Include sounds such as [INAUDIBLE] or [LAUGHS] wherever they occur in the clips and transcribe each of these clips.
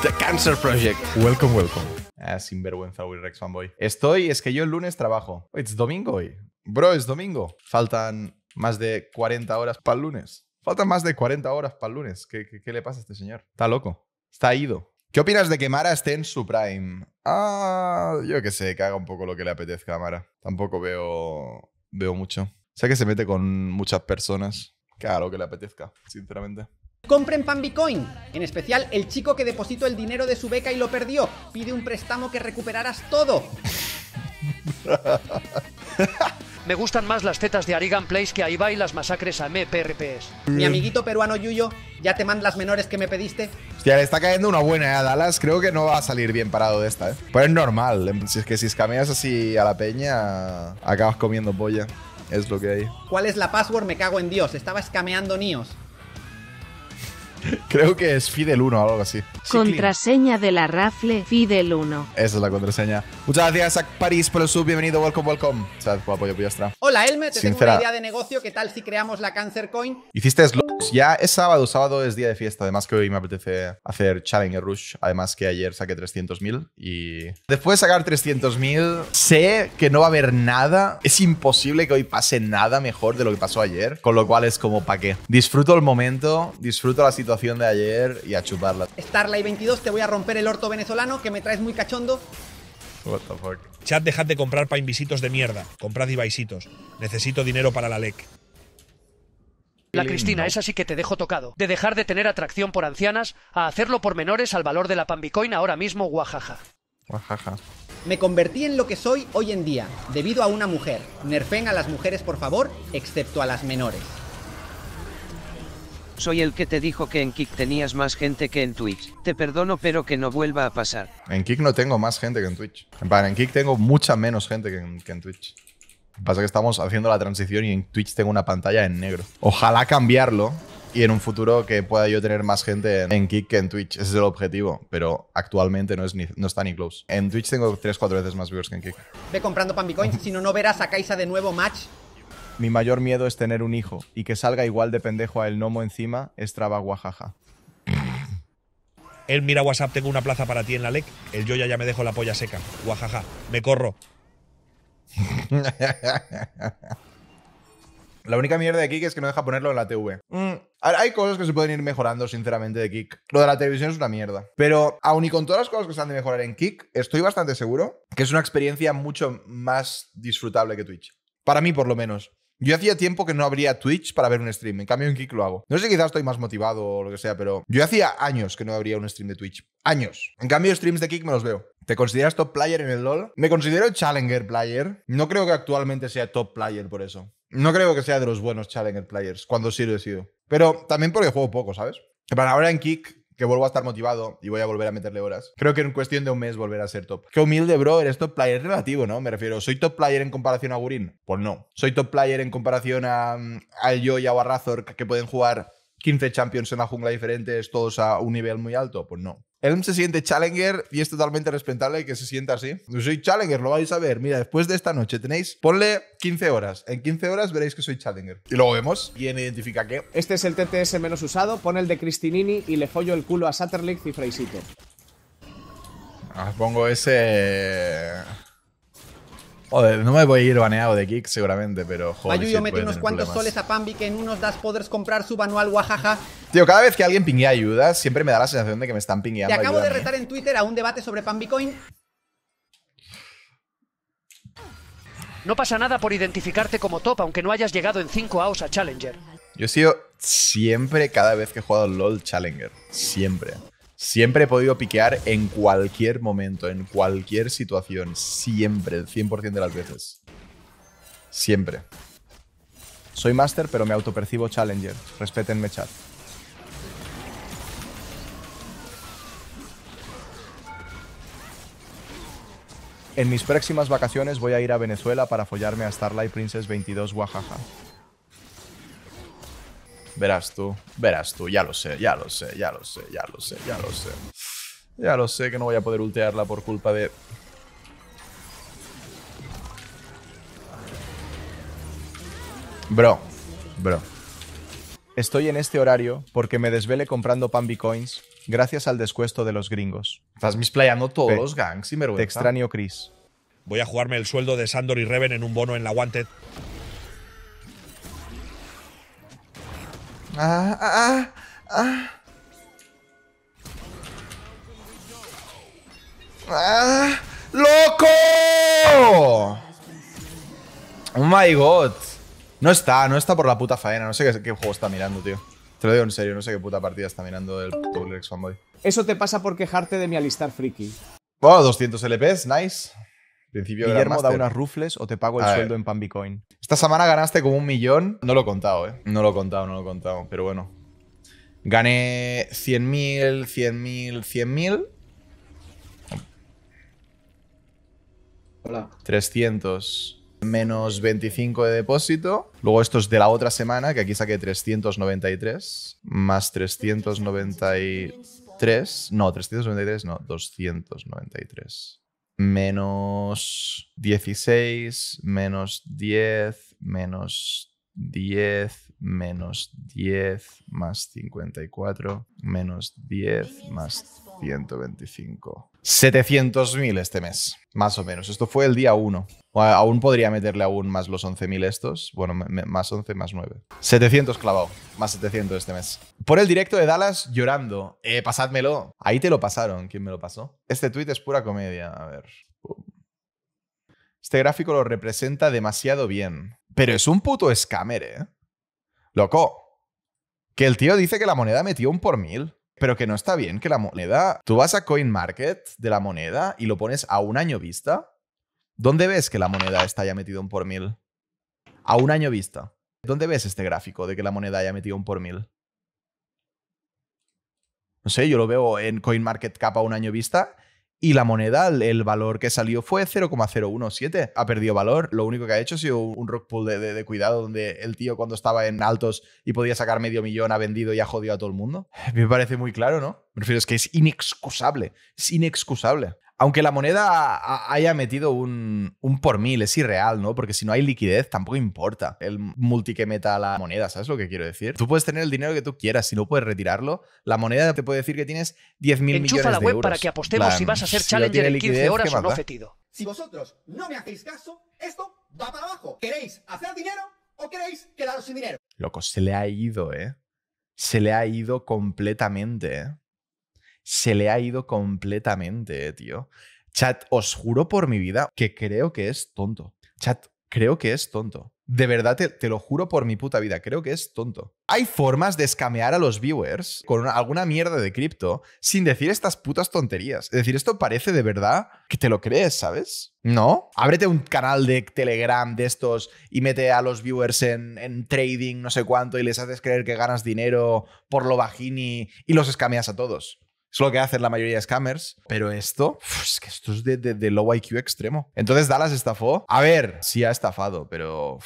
The Cancer Project. Welcome, welcome. Ah, sinvergüenza, Will Rex fanboy. Estoy, es que yo el lunes trabajo. Es domingo hoy. Bro, es domingo. Faltan más de 40 horas para el lunes. Faltan más de 40 horas para el lunes. ¿Qué, le pasa a este señor? Está loco. Está ido. ¿Qué opinas de que Mara esté en su prime? Ah, yo que sé, caga haga un poco lo que le apetezca a Mara. Tampoco veo, veo mucho. Sé que se mete con muchas personas. Claro, que le apetezca, sinceramente. Compren pan Bitcoin. En especial, el chico que depositó el dinero de su beca y lo perdió. Pide un préstamo que recuperaras todo. [LAUGHS] Me gustan más las tetas de Arigan Place que ahí va y las masacres a MPRPs. Mi amiguito peruano Yuyo, ¿ya te mandas las menores que me pediste? Hostia, le está cayendo una buena ¿eh? a Dallas. Creo que no va a salir bien parado de esta, ¿eh? Pues es normal. Si es que si escameas así a la peña, acabas comiendo polla. Es lo que hay. ¿Cuál es la password? Me cago en Dios. Estaba escameando Nios. [LAUGHS] Creo que es Fidel1 o algo así. Contraseña de la rafle Fidel1. Esa es la contraseña. Muchas gracias, a París, por el sub. Bienvenido, welcome, welcome. Muchas gracias apoyo, pues Hola, Elme, Te tengo una idea de negocio. ¿Qué tal si creamos la Cancer Coin? Hiciste slots. Ya es sábado. Sábado es día de fiesta. Además, que hoy me apetece hacer Challenger Rush. Además, que ayer saqué 300.000. Y después de sacar 300.000, sé que no va a haber nada. Es imposible que hoy pase nada mejor de lo que pasó ayer. Con lo cual es como, ¿Para qué? Disfruto el momento, disfruto la situación de ayer y a chuparla. Starlight 22, te voy a romper el orto venezolano que me traes muy cachondo. Chat, dejad de comprar painvisitos de mierda. Comprad ibaisitos. Necesito dinero para la LEC. La Cristina, es así que te dejo tocado. De dejar de tener atracción por ancianas a hacerlo por menores al valor de la Pambicoin ahora mismo, guajaja. Guajaja. Me convertí en lo que soy hoy en día, debido a una mujer. Nerfen a las mujeres, por favor, excepto a las menores. Soy el que te dijo que en Kik tenías más gente que en Twitch. Te perdono, pero que no vuelva a pasar. En Kik no tengo más gente que en Twitch. En plan, en Kik tengo mucha menos gente que en, Twitch. Lo Twitch. Pasa que estamos haciendo la transición y en Twitch tengo una pantalla en negro. Ojalá cambiarlo y en un futuro que pueda yo tener más gente en Kick que en Twitch. Ese es el objetivo, pero actualmente no, es no está ni close. En Twitch tengo 3-4 veces más viewers que en Kick. Ve comprando pan si no, no verás a Kaisa de nuevo match mi mayor miedo es tener un hijo y que salga igual de pendejo a el gnomo encima es traba guajaja. Él mira WhatsApp, tengo una plaza para ti en la LEC. El yo ya, me dejo la polla seca. Guajaja, me corro. [LAUGHS] La única mierda de Kik es que no deja ponerlo en la TV. Mm, hay cosas que se pueden ir mejorando, sinceramente, de Kik. Lo de la televisión es una mierda. Pero aun y con todas las cosas que se han de mejorar en Kik, estoy bastante seguro que es una experiencia mucho más disfrutable que Twitch. Para mí, por lo menos. Yo hacía tiempo que no abría Twitch para ver un stream. En cambio, en Kik lo hago. No sé, quizás estoy más motivado o lo que sea, pero yo hacía años que no abría un stream de Twitch. Años. En cambio, streams de Kik me los veo. ¿Te consideras top player en el LoL? Me considero challenger player. No creo que actualmente sea top player por eso. No creo que sea de los buenos challenger players, cuando sí lo decido. Pero también porque juego poco, ¿sabes? Para ahora en Kick que vuelvo a estar motivado y voy a volver a meterle horas. Creo que en cuestión de un mes volver a ser top. Qué humilde, bro, eres top player relativo, ¿no? Me refiero, ¿soy top player en comparación a Gurin? Pues no. ¿Soy top player en comparación a, al Yo y a Razor, que pueden jugar 15 champions en la jungla diferentes, todos a un nivel muy alto? Pues no. Elm se siente Challenger y es totalmente respetable que se sienta así. Yo soy Challenger, lo vais a ver. Mira, después de esta noche tenéis, ponle 15 horas. En 15 horas veréis que soy Challenger. Y luego vemos quién identifica qué. Este es el TTS menos usado, pon el de Cristinini y le follo el culo a Satterlick y Freisito. Ah, pongo ese... Joder, no me voy a ir baneado de Kick seguramente, pero joder. yo metí unos cuantos soles a Pambi que en unos das podres comprar su manual. guajaja. Tío, cada vez que alguien pinguea ayuda, siempre me da la sensación de que me están pingueando. Te acabo de retar en Twitter a un debate sobre Pambicoin. No pasa nada por identificarte como top, aunque no hayas llegado en 5 AOS a Challenger. Yo he sido siempre, cada vez que he jugado LOL, Challenger. Siempre. Siempre he podido piquear en cualquier momento, en cualquier situación. Siempre, el 100% de las veces. Siempre. Soy master, pero me autopercibo challenger. Respétenme, chat. En mis próximas vacaciones voy a ir a Venezuela para follarme a Starlight Princess 22 Oaxaca. Verás tú, verás tú, ya lo sé, ya lo sé, ya lo sé, ya lo sé, ya lo sé. Ya lo sé que no voy a poder ultearla por culpa de... Bro, bro. Estoy en este horario porque me desvele comprando pan bitcoins gracias al descuesto de los gringos. Estás misplayando todos los gangs y vergüenza. extraño, Chris. Voy a jugarme el sueldo de Sandor y Reven en un bono en la Wanted. Ah, ah, ah, ah. ¡Ah! ¡Loco! Oh my god. No está, no está por la puta faena. No sé qué, juego está mirando, tío. Te lo digo en serio, no sé qué puta partida está mirando el puto Fanboy. Eso te pasa por quejarte de mi alistar friki. Bueno, 200 LPs, nice. Guillermo da unas rufles o te pago el sueldo en pan Bitcoin. Esta semana ganaste como un millón. No lo he contado, ¿eh? No lo he contado, no lo he contado. Pero bueno. Gané 100.000, 100.000, 100.000. Hola. 300 menos 25 de depósito. Luego esto es de la otra semana, que aquí saqué 393 más 393. No, 393 no, 293 menos 16, menos 10, menos 10 menos 10 más 54 menos 10 más 125. 700.000 este mes, más o menos. Esto fue el día 1. Aún podría meterle aún más los 11.000 estos. Bueno, más 11, más 9. 700 clavado, más 700 este mes. Por el directo de Dallas llorando. Eh, pasádmelo. Ahí te lo pasaron. ¿Quién me lo pasó? Este tweet es pura comedia. A ver. Este gráfico lo representa demasiado bien. Pero es un puto scammer, ¿eh? Loco, que el tío dice que la moneda metió un por mil, pero que no está bien que la moneda... Tú vas a CoinMarket de la moneda y lo pones a un año vista. ¿Dónde ves que la moneda está ya metido un por mil? A un año vista. ¿Dónde ves este gráfico de que la moneda haya metido un por mil? No sé, yo lo veo en CoinMarketCap a un año vista y la moneda, el valor que salió fue 0,017. Ha perdido valor. Lo único que ha hecho ha sido un rock pool de, cuidado donde el tío cuando estaba en altos y podía sacar medio millón ha vendido y ha jodido a todo el mundo. Me parece muy claro, ¿no? Prefiero es que es inexcusable. Es inexcusable. Aunque la moneda haya metido un, un, por mil, es irreal, ¿no? Porque si no hay liquidez, tampoco importa el multi que meta la moneda, ¿sabes lo que quiero decir? Tú puedes tener el dinero que tú quieras, si no puedes retirarlo, la moneda te puede decir que tienes 10.000 millones de euros. la web para que apostemos si vas a ser challenger en 15 horas o no Si vosotros no me hacéis caso, esto va para abajo. ¿Queréis hacer dinero o queréis quedaros sin dinero? Loco, se le ha ido, ¿eh? Se le ha ido completamente, ¿eh? se le ha ido completamente, eh, tío. Chat, os juro por mi vida que creo que es tonto. Chat, creo que es tonto. De verdad, te, lo juro por mi puta vida, creo que es tonto. Hay formas de escamear a los viewers con alguna mierda de cripto sin decir estas putas tonterías. Es decir, esto parece de verdad que te lo crees, ¿sabes? ¿No? Ábrete un canal de Telegram de estos y mete a los viewers en, en trading, no sé cuánto, y les haces creer que ganas dinero por lo bajini y los escameas a todos. Es lo que hacen la mayoría de scammers. Pero esto, es que esto es de, low IQ extremo. Entonces Dallas estafó. A ver, sí ha estafado, pero...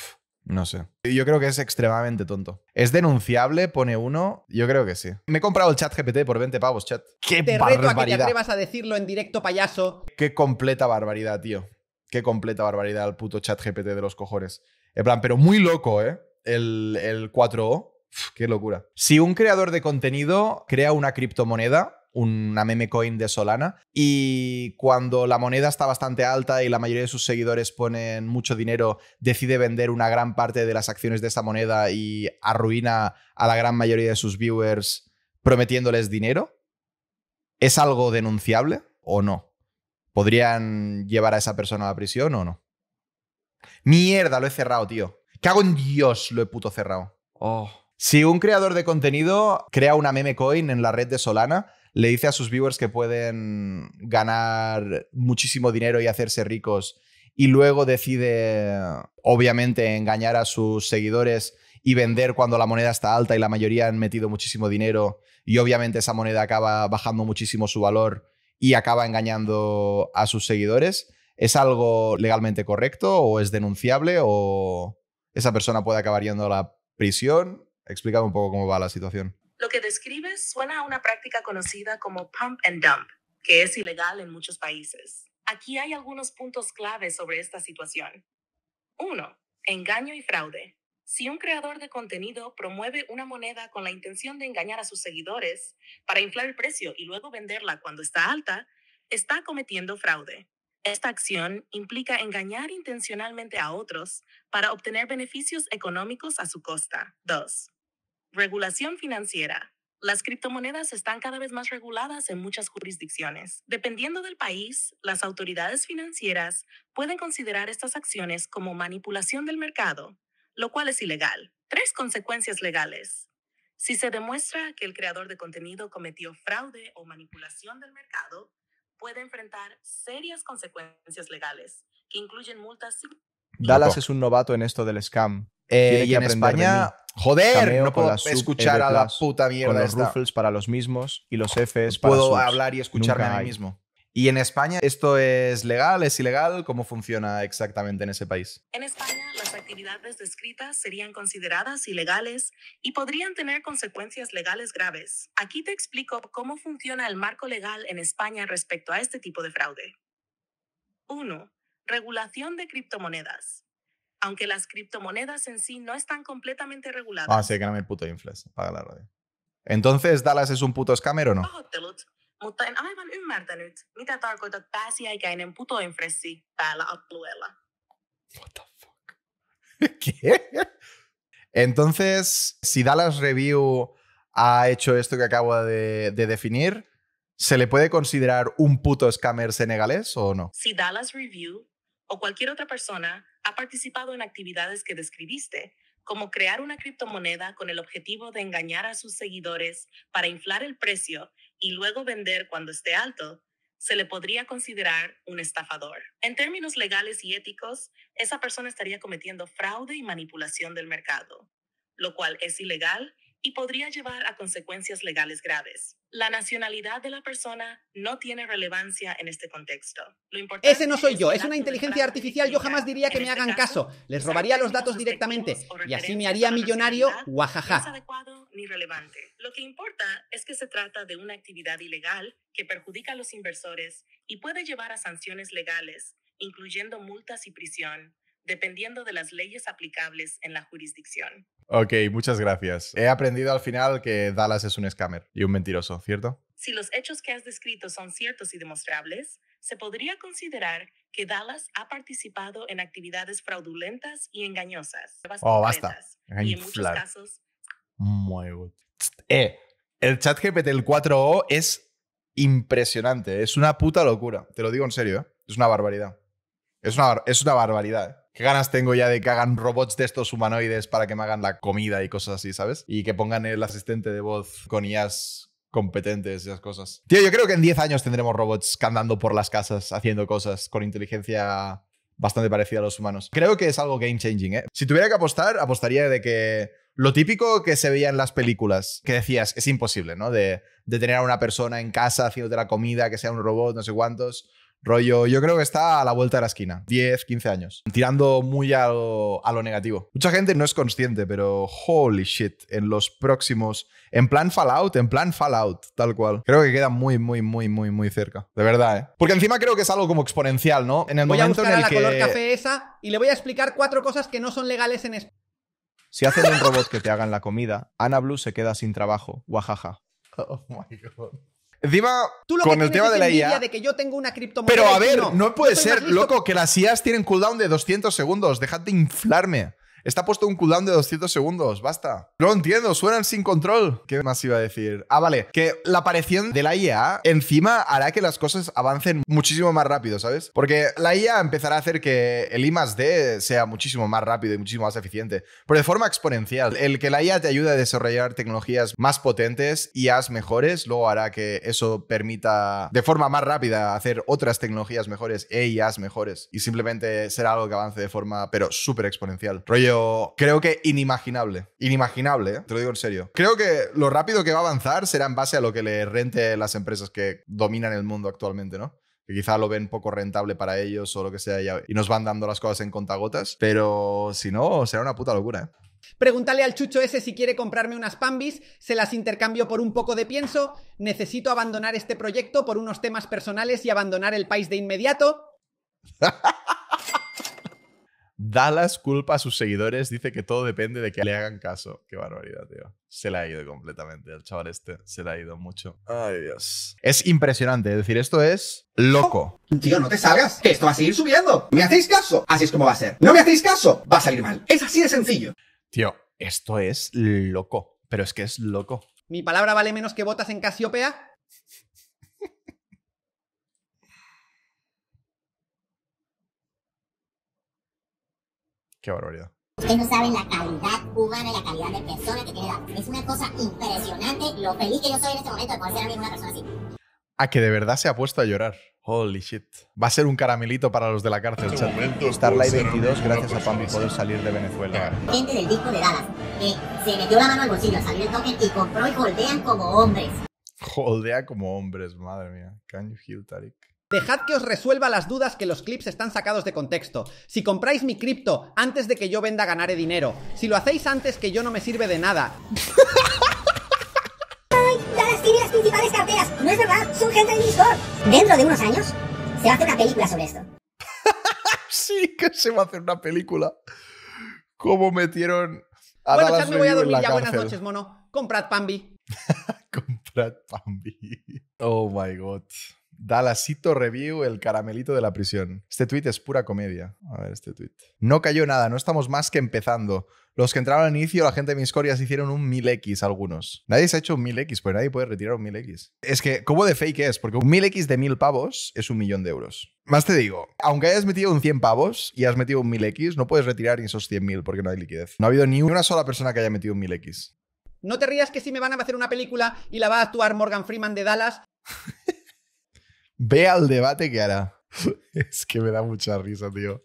No sé. Yo creo que es extremadamente tonto. ¿Es denunciable? Pone uno. Yo creo que sí. Me he comprado el chat GPT por 20 pavos, chat. ¡Qué te Reto a que te atrevas a decirlo en directo, payaso. ¡Qué completa barbaridad, tío! ¡Qué completa barbaridad el puto chat GPT de los cojones! En plan, pero muy loco, ¿eh? El, 4O. ¡Qué locura! Si un creador de contenido crea una criptomoneda, una meme coin de Solana. Y cuando la moneda está bastante alta y la mayoría de sus seguidores ponen mucho dinero, decide vender una gran parte de las acciones de esa moneda y arruina a la gran mayoría de sus viewers prometiéndoles dinero. ¿Es algo denunciable o no? ¿Podrían llevar a esa persona a la prisión o no? Mierda, lo he cerrado, tío. ¿Qué hago en Dios, lo he puto cerrado. Oh. Si un creador de contenido crea una meme coin en la red de Solana, le dice a sus viewers que pueden ganar muchísimo dinero y hacerse ricos y luego decide, obviamente, engañar a sus seguidores y vender cuando la moneda está alta y la mayoría han metido muchísimo dinero y obviamente esa moneda acaba bajando muchísimo su valor y acaba engañando a sus seguidores. ¿Es algo legalmente correcto o es denunciable o esa persona puede acabar yendo a la prisión? Explícame un poco cómo va la situación. Lo que describes suena a una práctica conocida como pump and dump, que es ilegal en muchos países. Aquí hay algunos puntos claves sobre esta situación. 1. Engaño y fraude. Si un creador de contenido promueve una moneda con la intención de engañar a sus seguidores para inflar el precio y luego venderla cuando está alta, está cometiendo fraude. Esta acción implica engañar intencionalmente a otros para obtener beneficios económicos a su costa. 2. Regulación financiera. Las criptomonedas están cada vez más reguladas en muchas jurisdicciones. Dependiendo del país, las autoridades financieras pueden considerar estas acciones como manipulación del mercado, lo cual es ilegal. Tres consecuencias legales. Si se demuestra que el creador de contenido cometió fraude o manipulación del mercado, puede enfrentar serias consecuencias legales, que incluyen multas. Dallas es un novato en esto del scam, eh, y en España, joder, no puedo escuchar a la puta mierda. Con los esta. para los mismos y los Fs para Puedo hablar y escucharme a mí mismo. ¿Y en España esto es legal, es ilegal? ¿Cómo funciona exactamente en ese país? En España, las actividades descritas serían consideradas ilegales y podrían tener consecuencias legales graves. Aquí te explico cómo funciona el marco legal en España respecto a este tipo de fraude. 1. Regulación de criptomonedas aunque las criptomonedas en sí no están completamente reguladas. Ah, sí, no el puto infles, paga la radio. Entonces, ¿Dallas es un puto scammer o no? mutta en aivan ymmärtänyt, mitä tarkoitat pääsiäikäinen putoinfressi päällä alueella. What the fuck? [LAUGHS] ¿Qué? Entonces, si Dallas Review ha hecho esto que acabo de, de definir, ¿se le puede considerar un puto scammer senegalés o no? Si Dallas Review o cualquier otra persona ha participado en actividades que describiste, como crear una criptomoneda con el objetivo de engañar a sus seguidores para inflar el precio y luego vender cuando esté alto, se le podría considerar un estafador. En términos legales y éticos, esa persona estaría cometiendo fraude y manipulación del mercado, lo cual es ilegal y podría llevar a consecuencias legales graves. La nacionalidad de la persona no tiene relevancia en este contexto. Lo Ese no soy yo, es una inteligencia artificial, yo jamás diría que me este hagan caso, les robaría los datos directamente y así me haría millonario, guajaja. No es adecuado ni relevante. Lo que importa es que se trata de una actividad ilegal que perjudica a los inversores y puede llevar a sanciones legales, incluyendo multas y prisión, dependiendo de las leyes aplicables en la jurisdicción. Ok, muchas gracias. He aprendido al final que Dallas es un scammer y un mentiroso, ¿cierto? Si los hechos que has descrito son ciertos y demostrables, se podría considerar que Dallas ha participado en actividades fraudulentas y engañosas. Oh, basta. Y muchos casos... Muy Eh, el chat GPT, el 4O, es impresionante. Es una puta locura. Te lo digo en serio, ¿eh? Es una barbaridad. Es una, es una barbaridad. ¿eh? ¿Qué ganas tengo ya de que hagan robots de estos humanoides para que me hagan la comida y cosas así, ¿sabes? Y que pongan el asistente de voz con IAS competentes esas cosas. Tío, yo creo que en 10 años tendremos robots andando por las casas haciendo cosas con inteligencia bastante parecida a los humanos. Creo que es algo game changing, ¿eh? Si tuviera que apostar, apostaría de que lo típico que se veía en las películas, que decías, es imposible, ¿no? De, de tener a una persona en casa haciéndote la comida, que sea un robot, no sé cuántos. Rollo, yo creo que está a la vuelta de la esquina. 10, 15 años. Tirando muy a lo, negativo. Mucha gente no es consciente, pero holy shit, en los próximos... En plan Fallout, en plan Fallout, tal cual. Creo que queda muy, muy, muy, muy, muy cerca. De verdad, ¿eh? Porque encima creo que es algo como exponencial, ¿no? En el voy momento a buscar en el a la que... color café esa y le voy a explicar cuatro cosas que no son legales en España. Si hacen un robot que te hagan la comida, Ana Blue se queda sin trabajo. Guajaja. Oh my god. Encima, con el tema de la IA. de que yo tengo una criptomoneda. Pero a ver, no, no puede ser, loco, que las IAs tienen cooldown de 200 segundos. Dejad de inflarme. Está puesto un cooldown de 200 segundos, basta. No lo entiendo, suenan sin control. ¿Qué más iba a decir? Ah, vale, que la aparición de la IA encima hará que las cosas avancen muchísimo más rápido, ¿sabes? Porque la IA empezará a hacer que el I más D sea muchísimo más rápido y muchísimo más eficiente, pero de forma exponencial. El que la IA te ayude a desarrollar tecnologías más potentes, y IAs mejores, luego hará que eso permita de forma más rápida hacer otras tecnologías mejores e IAs mejores. Y simplemente será algo que avance de forma, pero súper exponencial creo que inimaginable. Inimaginable, ¿eh? te lo digo en serio. Creo que lo rápido que va a avanzar será en base a lo que le rente las empresas que dominan el mundo actualmente, ¿no? que quizá lo ven poco rentable para ellos o lo que sea, y nos van dando las cosas en contagotas, pero si no, será una puta locura. ¿eh? Pregúntale al chucho ese si quiere comprarme unas pambis, se las intercambio por un poco de pienso, necesito abandonar este proyecto por unos temas personales y abandonar el país de inmediato. [LAUGHS] Da las culpa a sus seguidores, dice que todo depende de que le hagan caso. Qué barbaridad, tío. Se le ha ido completamente al chaval este. Se le ha ido mucho. Ay, Dios. Es impresionante. Es decir, esto es loco. Tío, no te salgas, que esto va a seguir subiendo. ¿Me hacéis caso? Así es como va a ser. ¿No me hacéis caso? Va a salir mal. Es así de sencillo. Tío, esto es loco. Pero es que es loco. ¿Mi palabra vale menos que botas en Casiopea? Qué barbaridad. Ustedes no saben la calidad humana y la calidad de persona que tiene Dafne. Es una cosa impresionante lo feliz que yo soy en este momento de poder ser alguien de una persona así. A que de verdad se ha puesto a llorar. Holy shit. Va a ser un caramelito para los de la cárcel, este chat. Starlight 22, gracias a Pambi, poder salir de Venezuela. Gente del disco de Dallas que se metió la mano al bolsillo al salir el token y compró y holdean como hombres. Holdea como hombres, madre mía. Can you heal, Tarik? Dejad que os resuelva las dudas que los clips están sacados de contexto. Si compráis mi cripto antes de que yo venda, ganaré dinero. Si lo hacéis antes que yo, no me sirve de nada. Ay, las las principales carteras. No es verdad, son gente de Discord. Dentro de unos años se va a hacer una película sobre esto. [LAUGHS] sí, que se va a hacer una película. ¿Cómo metieron a Bueno, Dallas me voy a dormir ya. Buenas noches, mono. Comprad Pambi. [LAUGHS] Comprad Pambi. Oh my god. Dalasito Review, el caramelito de la prisión. Este tweet es pura comedia. A ver, este tweet. No cayó nada, no estamos más que empezando. Los que entraron al inicio, la gente de mis corias hicieron un 1000x algunos. Nadie se ha hecho un 1000x, pues nadie puede retirar un 1000x. Es que, ¿cómo de fake es? Porque un 1000x de 1000 pavos es un millón de euros. Más te digo, aunque hayas metido un 100 pavos y has metido un 1000x, no puedes retirar ni esos 100.000 porque no hay liquidez. No ha habido ni una sola persona que haya metido un 1000x. No te rías que si me van a hacer una película y la va a actuar Morgan Freeman de Dallas. [LAUGHS] Ve al debate que hará. [LAUGHS] es que me da mucha risa, tío.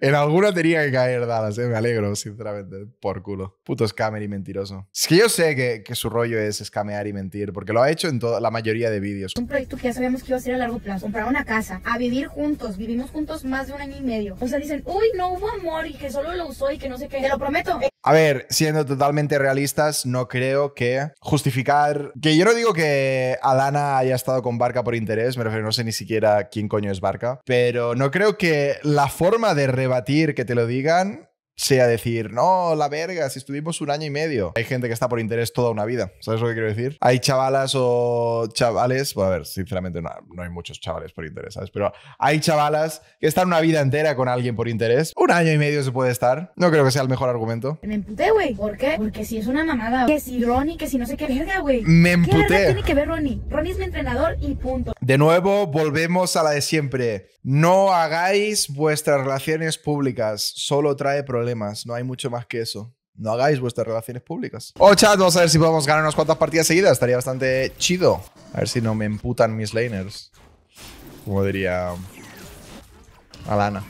En alguna tenía que caer Dallas, ¿eh? me alegro, sinceramente, por culo. Puto scammer y mentiroso. Es que yo sé que, su rollo es escamear y mentir, porque lo ha hecho en toda la mayoría de vídeos. Un proyecto que ya sabíamos que iba a ser a largo plazo, comprar una casa, a vivir juntos, vivimos juntos más de un año y medio. O sea, dicen, uy, no hubo amor y que solo lo usó y que no sé qué. Te lo prometo. A ver, siendo totalmente realistas, no creo que justificar. Que yo no digo que Alana haya estado con Barca por interés, me refiero, no sé ni siquiera quién coño es Barca, pero no creo que la forma de rebatir que te lo digan sea decir, no, la verga, si estuvimos un año y medio. Hay gente que está por interés toda una vida, ¿sabes lo que quiero decir? Hay chavalas o chavales, bueno, a ver, sinceramente no, hay muchos chavales por interés, ¿sabes? Pero hay chavalas que están una vida entera con alguien por interés. Un año y medio se puede estar. No creo que sea el mejor argumento. Me emputé, güey. ¿Por qué? Porque si es una mamada, que si Ronnie, que si no sé qué verga, güey. Me emputé. ¿Qué tiene que ver Ronnie? Ronnie es mi entrenador y punto. De nuevo, volvemos a la de siempre. No hagáis vuestras relaciones públicas, solo trae problemas, no hay mucho más que eso. No hagáis vuestras relaciones públicas. Oh, chat, vamos a ver si podemos ganar unas cuantas partidas seguidas, estaría bastante chido. A ver si no me emputan mis laners. Como diría Alana.